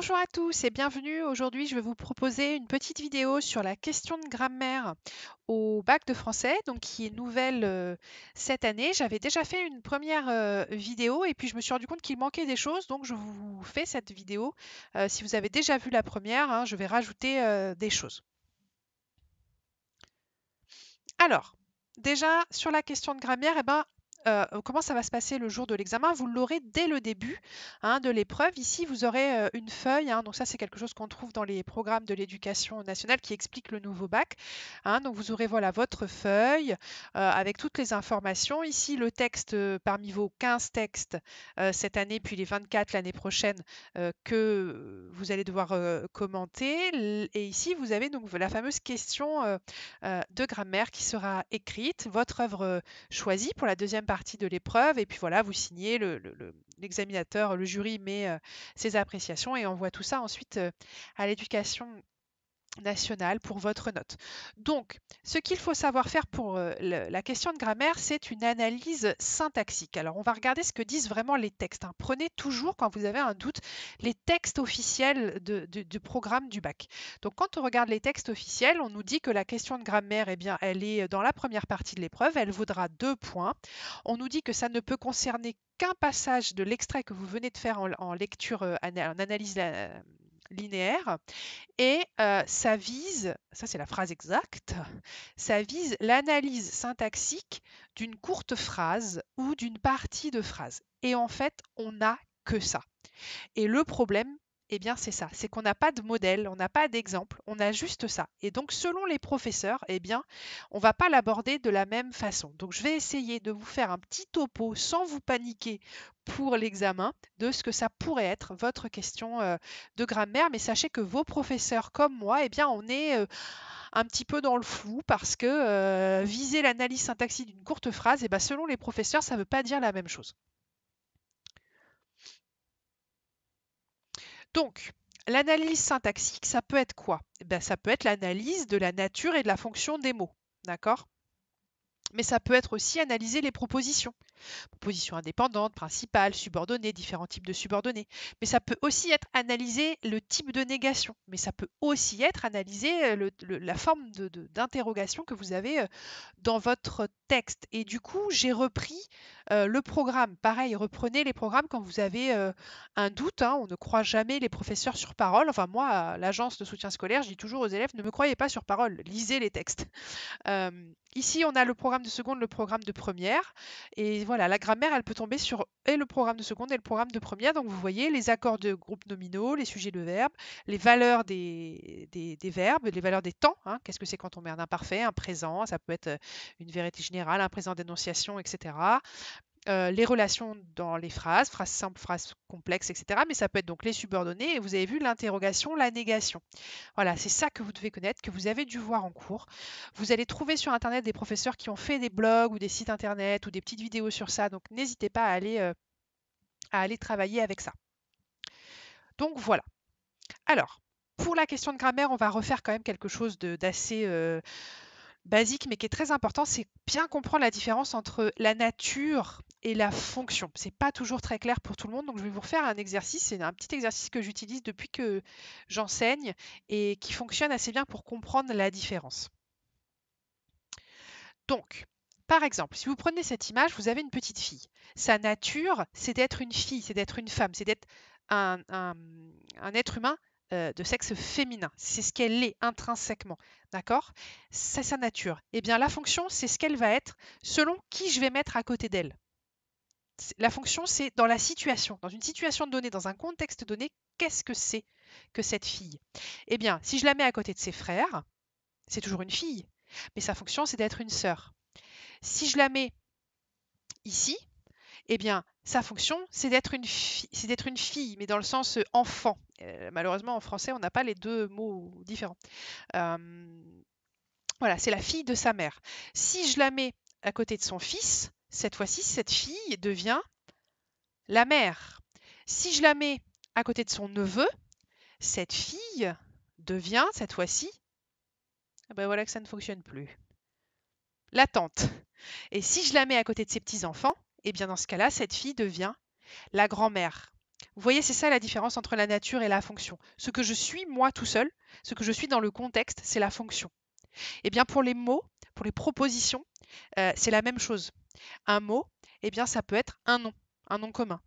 Bonjour à tous et bienvenue. Aujourd'hui, je vais vous proposer une petite vidéo sur la question de grammaire au bac de français, donc qui est nouvelle euh, cette année. J'avais déjà fait une première euh, vidéo et puis je me suis rendu compte qu'il manquait des choses, donc je vous fais cette vidéo. Euh, si vous avez déjà vu la première, hein, je vais rajouter des choses. Alors, déjà sur la question de grammaire, eh ben, euh, comment ça va se passer le jour de l'examen. Vous l'aurez dès le début hein, de l'épreuve. Ici, vous aurez euh, une feuille. Hein. donc ça, c'est quelque chose qu'on trouve dans les programmes de l'éducation nationale qui explique le nouveau bac. Hein. donc vous aurez voilà votre feuille euh, avec toutes les informations. Ici, le texte parmi vos 15 textes cette année, puis les 24 l'année prochaine que vous allez devoir commenter. Et ici, vous avez donc la fameuse question de grammaire qui sera écrite, votre œuvre choisie pour la deuxième partie de l'épreuve. Et puis voilà, vous signez, l'examinateur, le, le, jury met euh, ses appréciations et envoie tout ça ensuite euh, à l'éducation nationale pour votre note. Donc, ce qu'il faut savoir faire pour euh, la question de grammaire, c'est une analyse syntaxique. Alors, on va regarder ce que disent vraiment les textes. Hein. Prenez toujours, quand vous avez un doute, les textes officiels du programme du bac. Donc, quand on regarde les textes officiels, on nous dit que la question de grammaire, eh bien, elle est dans la première partie de l'épreuve, elle vaudra deux points. On nous dit que ça ne peut concerner qu'un passage de l'extrait que vous venez de faire en, en lecture, euh, en analyse euh, linéaire et euh, ça vise, ça c'est la phrase exacte, ça vise l'analyse syntaxique d'une courte phrase ou d'une partie de phrase. Et en fait, on n'a que ça. Et le problème, eh bien, c'est ça, c'est qu'on n'a pas de modèle, on n'a pas d'exemple, on a juste ça. Et donc, selon les professeurs, eh bien, on va pas l'aborder de la même façon. Donc, je vais essayer de vous faire un petit topo sans vous paniquer pour l'examen de ce que ça pourrait être votre question euh, de grammaire. Mais sachez que vos professeurs comme moi, eh bien, on est euh, un petit peu dans le flou parce que euh, viser l'analyse syntaxique d'une courte phrase, eh bien, selon les professeurs, ça ne veut pas dire la même chose. Donc, l'analyse syntaxique, ça peut être quoi eh Ça peut être l'analyse de la nature et de la fonction des mots. D'accord mais ça peut être aussi analyser les propositions. Propositions indépendantes, principales, subordonnées, différents types de subordonnées. Mais ça peut aussi être analyser le type de négation. Mais ça peut aussi être analyser euh, la forme d'interrogation que vous avez euh, dans votre texte. Et du coup, j'ai repris le programme, pareil, reprenez les programmes quand vous avez un doute. Hein, on ne croit jamais les professeurs sur parole. Enfin, moi, l'agence de soutien scolaire, je dis toujours aux élèves, ne me croyez pas sur parole, lisez les textes. ici, on a le programme de seconde, le programme de première. Et voilà, la grammaire, elle peut tomber sur et le programme de seconde et le programme de première. Donc, vous voyez les accords de groupes nominaux, les sujets de verbes, les valeurs des, verbes, les valeurs des temps. Hein. Qu'est-ce que c'est quand on met un imparfait, un présent Ça peut être une vérité générale, un présent d'énonciation, etc. Euh, les relations dans les phrases, phrases simples, phrases complexes, etc. Mais ça peut être donc les subordonnées, et vous avez vu l'interrogation, la négation. Voilà, c'est ça que vous devez connaître, que vous avez dû voir en cours. Vous allez trouver sur Internet des professeurs qui ont fait des blogs ou des sites Internet ou des petites vidéos sur ça, donc n'hésitez pas à aller, euh, à aller travailler avec ça. Donc voilà. Alors, pour la question de grammaire, on va refaire quand même quelque chose d'assez euh, basique, mais qui est très important, c'est bien comprendre la différence entre la nature et la fonction. C'est pas toujours très clair pour tout le monde, donc je vais vous refaire un exercice. C'est un petit exercice que j'utilise depuis que j'enseigne et qui fonctionne assez bien pour comprendre la différence. Donc, par exemple, si vous prenez cette image, vous avez une petite fille. Sa nature, c'est d'être une fille, c'est d'être une femme, c'est d'être un, être humain euh, de sexe féminin. C'est ce qu'elle est intrinsèquement. D'accord C'est sa nature. Eh bien la fonction, c'est ce qu'elle va être selon qui je vais mettre à côté d'elle la fonction, c'est dans la situation, dans une situation donnée, dans un contexte donné, qu'est-ce que c'est que cette fille Eh bien, si je la mets à côté de ses frères, c'est toujours une fille, mais sa fonction, c'est d'être une sœur. Si je la mets ici, eh bien, sa fonction, c'est d'être une, d'être une fille, mais dans le sens euh, enfant. Euh, malheureusement, en français, on n'a pas les deux mots différents. voilà, c'est la fille de sa mère. Si je la mets à côté de son fils, cette fois-ci, cette fille devient la mère. Si je la mets à côté de son neveu, cette fille devient cette fois-ci, ah ben voilà que ça ne fonctionne plus, la tante. Et si je la mets à côté de ses petits-enfants, et eh bien dans ce cas-là, cette fille devient la grand-mère. Vous voyez, c'est ça la différence entre la nature et la fonction. Ce que je suis moi tout seul, ce que je suis dans le contexte, c'est la fonction. Et eh bien pour les mots, pour les propositions, euh, c'est la même chose. Un mot, eh bien, ça peut être un nom, un nom commun.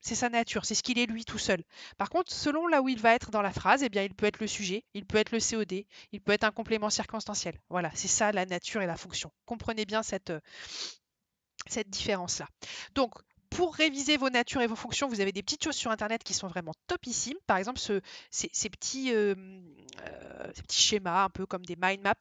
C'est sa nature, c'est ce qu'il est lui tout seul. Par contre, selon là où il va être dans la phrase, eh bien, il peut être le sujet, il peut être le COD, il peut être un complément circonstanciel. Voilà, c'est ça la nature et la fonction. Comprenez bien cette, euh, cette différence-là. Donc, pour réviser vos natures et vos fonctions, vous avez des petites choses sur Internet qui sont vraiment topissimes. Par exemple, euh, euh, ces, petits, schémas, un peu comme des mind maps,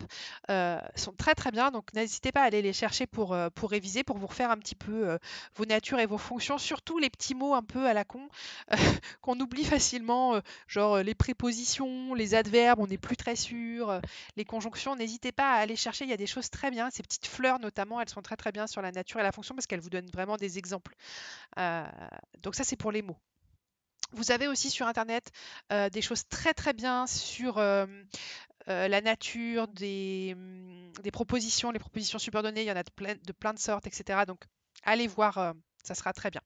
euh, sont très très bien. Donc n'hésitez pas à aller les chercher pour réviser, pour vous refaire un petit peu vos natures et vos fonctions. Surtout les petits mots un peu à la con qu'on oublie facilement, genre les prépositions, les adverbes, on n'est plus très sûr, les conjonctions. N'hésitez pas à aller chercher, il y a des choses très bien. Ces petites fleurs notamment, elles sont très très bien sur la nature et la fonction parce qu'elles vous donnent vraiment des exemples euh, donc ça, c'est pour les mots. Vous avez aussi sur Internet euh, des choses très très bien sur euh, la nature, mm, des, propositions, les propositions subordonnées, il y en a de plein de, plein de sortes, etc. Donc allez voir, ça sera très bien.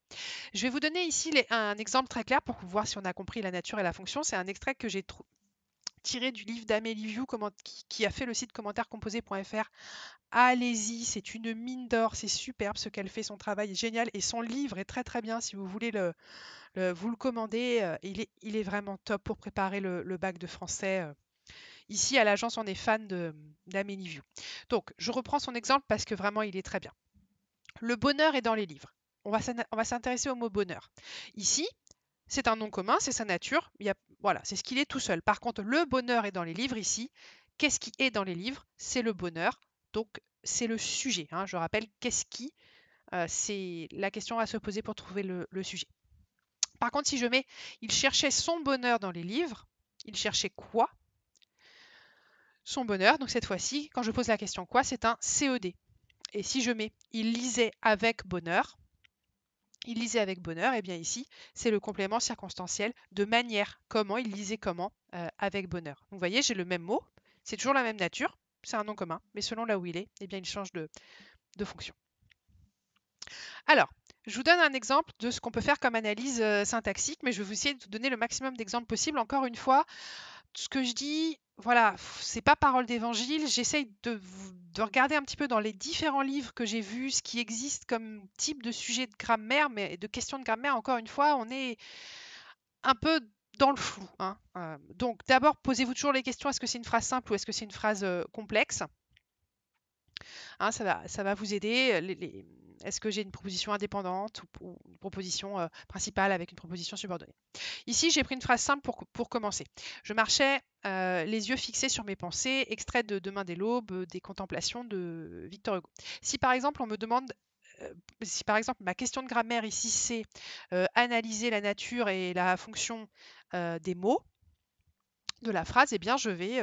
Je vais vous donner ici un exemple très clair pour voir si on a compris la nature et la fonction. C'est un extrait que j'ai trouvé tiré du livre d'Amélie View qui, a fait le site commentairecomposé.fr. Allez-y, c'est une mine d'or, c'est superbe ce qu'elle fait, son travail est génial et son livre est très très bien si vous voulez le, vous le commander. Euh, il, est, vraiment top pour préparer le, bac de français. Euh, ici à l'agence, on est fan d'Amélie View. Donc, je reprends son exemple parce que vraiment il est très bien. Le bonheur est dans les livres. On va s'intéresser au mot bonheur. Ici, c'est un nom commun, c'est sa nature, voilà, c'est ce qu'il est tout seul. Par contre, le bonheur est dans les livres ici. Qu'est-ce qui est dans les livres C'est le bonheur, donc c'est le sujet. Hein. Je rappelle, qu'est-ce qui euh, C'est la question à se poser pour trouver le, le sujet. Par contre, si je mets il cherchait son bonheur dans les livres, il cherchait quoi Son bonheur, donc cette fois-ci, quand je pose la question quoi, c'est un CED. Et si je mets il lisait avec bonheur, il lisait avec bonheur, et eh bien ici, c'est le complément circonstanciel de manière. Comment il lisait comment euh, avec bonheur. vous voyez, j'ai le même mot, c'est toujours la même nature, c'est un nom commun, mais selon là où il est, eh bien, il change de, fonction. Alors, je vous donne un exemple de ce qu'on peut faire comme analyse euh, syntaxique, mais je vais vous essayer de vous donner le maximum d'exemples possibles. Encore une fois, ce que je dis, voilà, c'est pas parole d'évangile. J'essaye de, regarder un petit peu dans les différents livres que j'ai vus ce qui existe comme type de sujet de grammaire, mais de questions de grammaire, encore une fois, on est un peu dans le flou. Hein, euh. donc d'abord, posez-vous toujours les questions, est-ce que c'est une phrase simple ou est-ce que c'est une phrase euh, complexe hein, ça, va, ça, va, vous aider. Est-ce que j'ai une proposition indépendante ou, une proposition euh, principale avec une proposition subordonnée Ici, j'ai pris une phrase simple pour, commencer. Je marchais euh, les yeux fixés sur mes pensées, extrait de Demain des l'aube, euh, des contemplations de Victor Hugo. Si par exemple on me demande si par exemple ma question de grammaire ici c'est analyser la nature et la fonction des mots de la phrase, eh bien je vais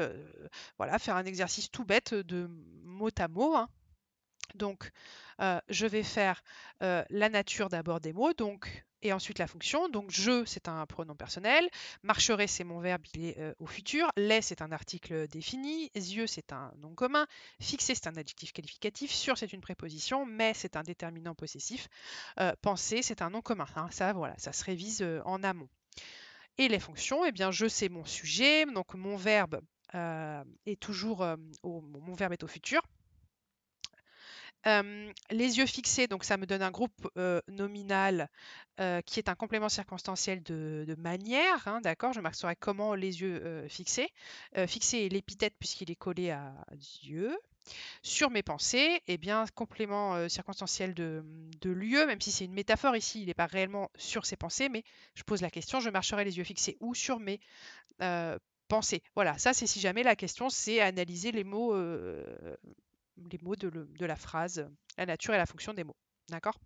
voilà, faire un exercice tout bête de mot à mot hein, donc, je vais faire la nature d'abord des mots, donc, et ensuite la fonction. Donc, je, c'est un pronom personnel. Marcherai, c'est mon verbe, il est au futur. Les, c'est un article défini. Yeux, c'est un nom commun. Fixer, c'est un adjectif qualificatif. Sur, c'est une préposition. Mais, c'est un déterminant possessif. penser, c'est un nom commun. Hein. Ça, voilà, ça se révise en amont. Et les fonctions, eh bien, je, c'est mon sujet. Donc, mon verbe est toujours mon verbe est au futur les yeux fixés, donc ça me donne un groupe nominal qui est un complément circonstanciel de, manière, hein, d'accord Je marcherai comment les yeux fixés. fixer est l'épithète puisqu'il est collé à Dieu. Sur mes pensées, et eh bien, complément circonstanciel de, mmh, de, lieu, même si c'est une métaphore ici, il n'est pas réellement sur ses pensées, mais je pose la question, je marcherai les yeux fixés ou sur mes pensées. Voilà, ça c'est si jamais la question c'est analyser les mots les mots de, la phrase, la nature et la fonction des mots. D'accord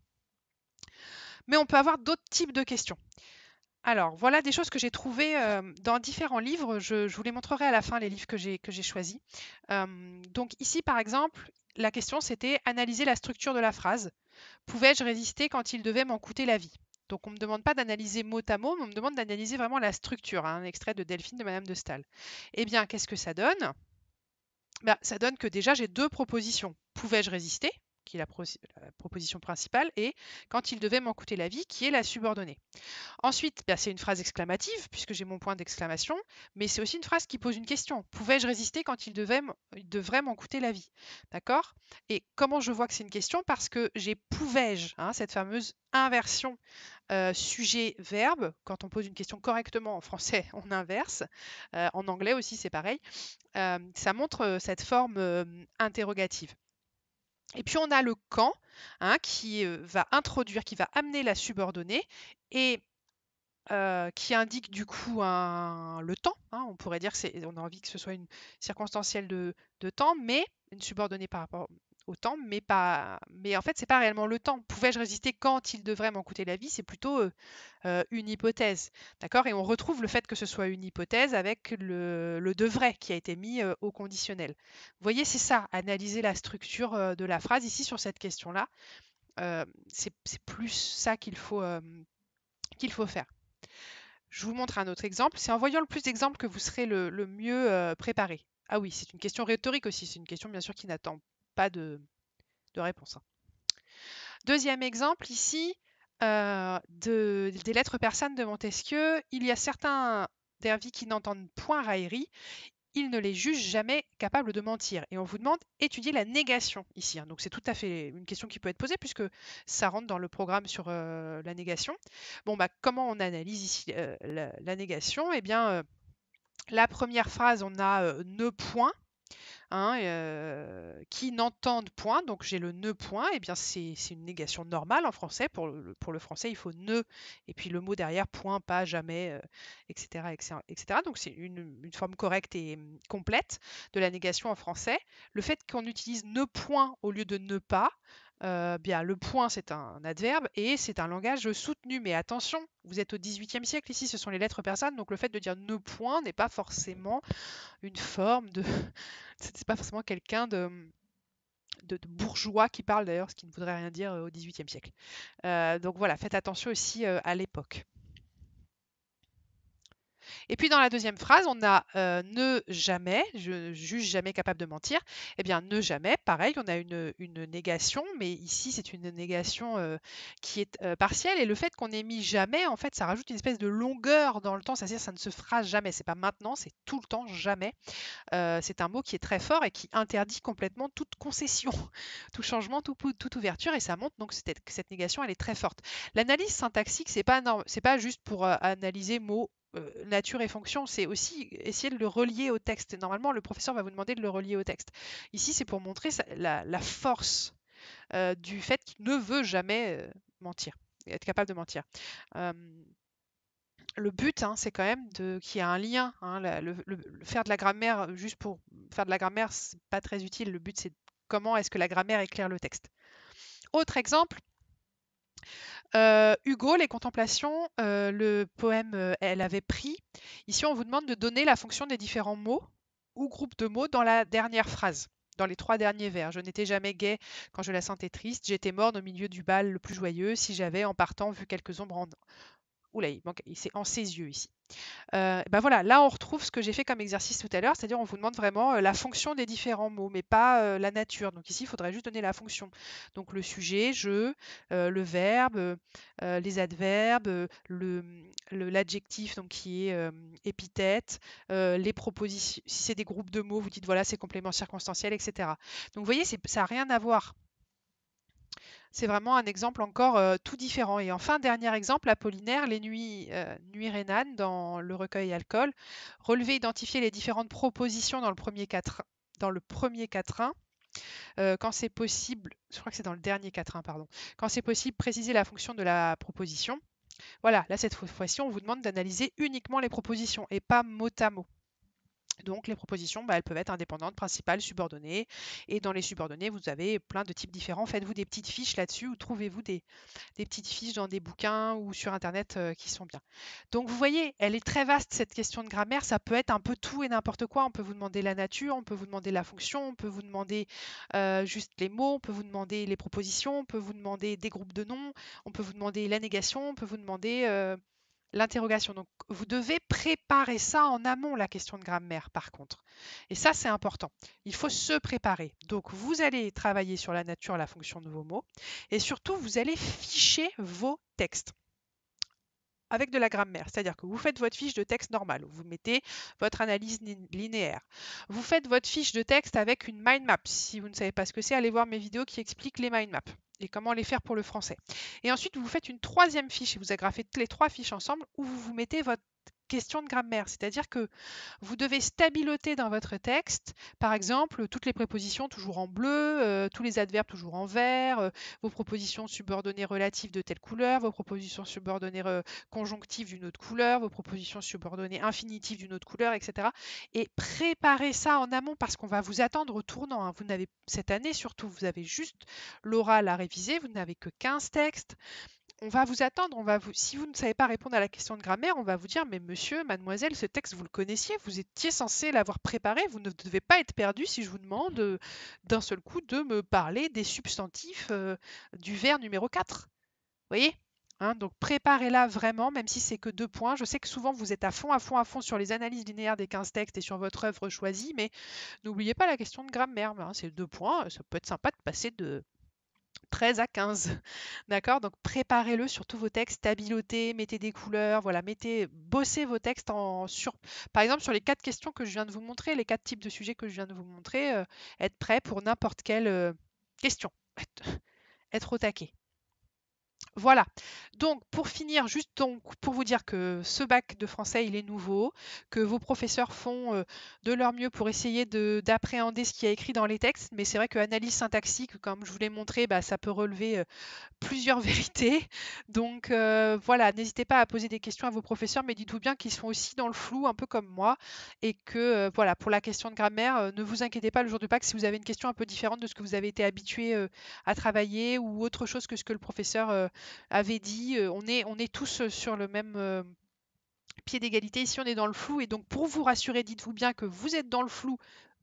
Mais on peut avoir d'autres types de questions. Alors, voilà des choses que j'ai trouvées euh, dans différents livres. Je, vous les montrerai à la fin, les livres que j'ai, choisis. Euh, donc ici, par exemple, la question, c'était analyser la structure de la phrase. Pouvais-je résister quand il devait m'en coûter la vie donc on ne me demande pas d'analyser mot à mot, mais on me demande d'analyser vraiment la structure, hein, un extrait de Delphine de Madame de Stahl. Eh bien, qu'est-ce que ça donne bah, ça donne que déjà j'ai deux propositions. Pouvais-je résister qui est la, proposition principale, et quand il devait m'en coûter la vie, qui est la subordonnée. Ensuite, bah, c'est une phrase exclamative, puisque j'ai mon point d'exclamation, mais c'est aussi une phrase qui pose une question. Pouvais-je résister quand il, devait devrait m'en coûter la vie D'accord Et comment je vois que c'est une question Parce que j'ai pouvais-je, hein, cette fameuse inversion euh, sujet-verbe. Quand on pose une question correctement en français, on inverse. Euh, en anglais aussi, c'est pareil. Euh, ça montre cette forme interrogative. Et puis on a le quand hein, qui va introduire, qui va amener la subordonnée et qui indique du coup le temps. Hein, on pourrait dire qu'on a envie que ce soit une circonstancielle de, de temps, mais une subordonnée par rapport Autant, mais pas. Mais en fait, c'est pas réellement le temps. Pouvais-je résister quand il devrait m'en coûter la vie C'est plutôt une hypothèse, d'accord Et on retrouve le fait que ce soit une hypothèse avec le, le devrait qui a été mis au conditionnel. Vous voyez, c'est ça. Analyser la structure de la phrase ici sur cette question-là, c'est plus ça qu'il faut qu'il faut faire. Je vous montre un autre exemple. C'est en voyant le plus d'exemples que vous serez le, mieux préparé. Ah oui, c'est une question rhétorique aussi, c'est une question bien sûr qui n'attend de, réponse. Hein. Deuxième exemple ici, euh, des lettres persanes de Montesquieu, il y a certains dervis qui n'entendent point raillerie, ils ne les jugent jamais capables de mentir. Et on vous demande étudier la négation ici. Hein. Donc c'est tout à fait une question qui peut être posée puisque ça rentre dans le programme sur euh, la négation. Bon bah comment on analyse ici euh, la, négation Et eh bien la première phrase on a ne point Hein, euh, qui n'entendent point, donc j'ai le ne point, et eh bien c'est une négation normale en français. Pour le, pour le français, il faut ne, et puis le mot derrière, point, pas, jamais, etc., euh, etc., Donc c'est une, forme correcte et hum, complète de la négation en français. Le fait qu'on utilise ne point au lieu de ne pas, euh, bien le point c'est un adverbe et c'est un langage soutenu. Mais attention, vous êtes au 18 XVIIIe siècle ici, ce sont les lettres personnes donc le fait de dire ne point n'est pas forcément une forme de, c'était pas forcément quelqu'un de, de, bourgeois qui parle d'ailleurs, ce qui ne voudrait rien dire euh, au XVIIIe siècle. Euh, donc voilà, faites attention aussi euh, à l'époque. Et puis dans la deuxième phrase, on a ne jamais, je juge jamais capable de mentir. Eh bien, ne jamais, pareil, on a une, une négation, mais ici c'est une négation qui est partielle. Et le fait qu'on ait mis jamais, en fait, ça rajoute une espèce de longueur dans le temps, c'est-à-dire ça ne se fera jamais. C'est pas maintenant, c'est tout le temps, jamais. c'est un mot qui est très fort et qui interdit complètement toute concession, tout changement, toute ouverture, et ça montre donc cette, cette négation, elle est très forte. L'analyse syntaxique, c'est pas c'est pas juste pour analyser mots. Euh, nature et fonction, c'est aussi essayer de le relier au texte. Normalement, le professeur va vous demander de le relier au texte. Ici, c'est pour montrer la, force euh, du fait qu'il ne veut jamais euh, mentir, être capable de mentir. le but, hein, c'est quand même qu'il y ait un lien. Hein, faire de la grammaire juste pour faire de la grammaire, c'est pas très utile. Le but, c'est comment est-ce que la grammaire éclaire le texte. Autre exemple, euh, Hugo, les contemplations, euh, le poème euh, Elle avait pris. Ici, on vous demande de donner la fonction des différents mots ou groupes de mots dans la dernière phrase, dans les trois derniers vers. Je n'étais jamais gai quand je la sentais triste. J'étais morne au milieu du bal le plus joyeux si j'avais, en partant, vu quelques ombres en, Oula, il c'est en ses yeux ici. Euh, ben voilà, là on retrouve ce que j'ai fait comme exercice tout à l'heure, c'est-à-dire on vous demande vraiment euh, la fonction des différents mots, mais pas euh, la nature. Donc ici, il faudrait juste donner la fonction. Donc le sujet, je, le verbe, les adverbes, l'adjectif le, l'adjectif donc qui est épithète, les propositions. Si c'est des groupes de mots, vous dites voilà, c'est complément circonstanciel, etc. Donc vous voyez, ça n'a rien à voir. C'est vraiment un exemple encore euh, tout différent. Et enfin, dernier exemple, Apollinaire, les nuits, euh, rénanes dans le recueil Alcool, relever, identifier les différentes propositions dans le premier quatrain. Euh, quand c'est possible, je crois que c'est dans le dernier quatrain, pardon. Quand c'est possible, préciser la fonction de la proposition. Voilà, là cette fois-ci, on vous demande d'analyser uniquement les propositions et pas mot à mot. Donc les propositions, bah, elles peuvent être indépendantes, principales, subordonnées. Et dans les subordonnées, vous avez plein de types différents. Faites-vous des petites fiches là-dessus ou trouvez-vous des, petites fiches dans des bouquins ou sur Internet euh, qui sont bien. Donc vous voyez, elle est très vaste cette question de grammaire. Ça peut être un peu tout et n'importe quoi. On peut vous demander la nature, on peut vous demander la fonction, on peut vous demander euh, juste les mots, on peut vous demander les propositions, on peut vous demander des groupes de noms, on peut vous demander la négation, on peut vous demander... Euh, l'interrogation. Donc, vous devez préparer ça en amont, la question de grammaire, par contre. Et ça, c'est important. Il faut se préparer. Donc, vous allez travailler sur la nature, la fonction de vos mots, et surtout, vous allez ficher vos textes avec de la grammaire, c'est-à-dire que vous faites votre fiche de texte normale, vous mettez votre analyse linéaire. Vous faites votre fiche de texte avec une mind map. Si vous ne savez pas ce que c'est, allez voir mes vidéos qui expliquent les mind maps et comment les faire pour le français. Et ensuite, vous faites une troisième fiche et vous agrafez toutes les trois fiches ensemble où vous vous mettez votre question de grammaire, c'est-à-dire que vous devez stabiloter dans votre texte, par exemple, toutes les prépositions toujours en bleu, euh, tous les adverbes toujours en vert, euh, vos propositions subordonnées relatives de telle couleur, vos propositions subordonnées euh, conjonctives d'une autre couleur, vos propositions subordonnées infinitives d'une autre couleur, etc. Et préparez ça en amont parce qu'on va vous attendre au tournant. Hein. Vous n'avez cette année surtout, vous avez juste l'oral à réviser, vous n'avez que 15 textes on va vous attendre, on va vous, si vous ne savez pas répondre à la question de grammaire, on va vous dire, mais monsieur, mademoiselle, ce texte, vous le connaissiez, vous étiez censé l'avoir préparé, vous ne devez pas être perdu si je vous demande euh, d'un seul coup de me parler des substantifs euh, du vers numéro 4. Vous voyez hein, donc préparez-la vraiment, même si c'est que deux points. Je sais que souvent vous êtes à fond, à fond, à fond sur les analyses linéaires des 15 textes et sur votre œuvre choisie, mais n'oubliez pas la question de grammaire. Ben, c'est deux points, ça peut être sympa de passer de, 13 à 15. D'accord Donc préparez-le sur tous vos textes, stabilotez, mettez des couleurs, voilà, mettez, bossez vos textes en sur. Par exemple, sur les quatre questions que je viens de vous montrer, les quatre types de sujets que je viens de vous montrer, euh, être prêt pour n'importe quelle euh, question. être au taquet. Voilà. Donc, pour finir, juste pour vous dire que ce bac de français, il est nouveau, que vos professeurs font euh, de leur mieux pour essayer d'appréhender ce qui est écrit dans les textes, mais c'est vrai que analyse syntaxique, comme je vous l'ai montré, bah, ça peut relever euh, plusieurs vérités. Donc, euh, voilà, n'hésitez pas à poser des questions à vos professeurs, mais dites-vous bien qu'ils sont aussi dans le flou, un peu comme moi, et que, voilà, pour la question de grammaire, ne vous inquiétez pas le jour du bac si vous avez une question un peu différente de ce que vous avez été habitué à travailler ou autre chose que ce que le professeur avait dit, euh, on est, on est tous euh, sur le même euh, pied d'égalité. Ici, on est dans le flou. Et donc, pour vous rassurer, dites-vous bien que vous êtes dans le flou,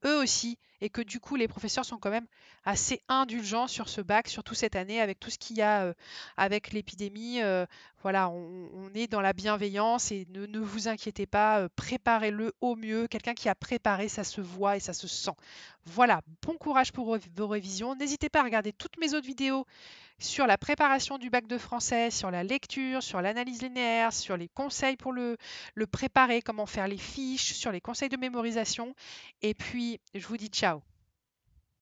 eux aussi, et que du coup, les professeurs sont quand même assez indulgents sur ce bac, surtout cette année, avec tout ce qu'il y a avec l'épidémie. voilà, on, est dans la bienveillance et ne, ne vous inquiétez pas, préparez-le au mieux. Quelqu'un qui a préparé, ça se voit et ça se sent. Voilà, bon courage pour vos révisions. N'hésitez pas à regarder toutes mes autres vidéos sur la préparation du bac de français, sur la lecture, sur l'analyse linéaire, sur les conseils pour le, le préparer, comment faire les fiches, sur les conseils de mémorisation. Et puis, je vous dis ciao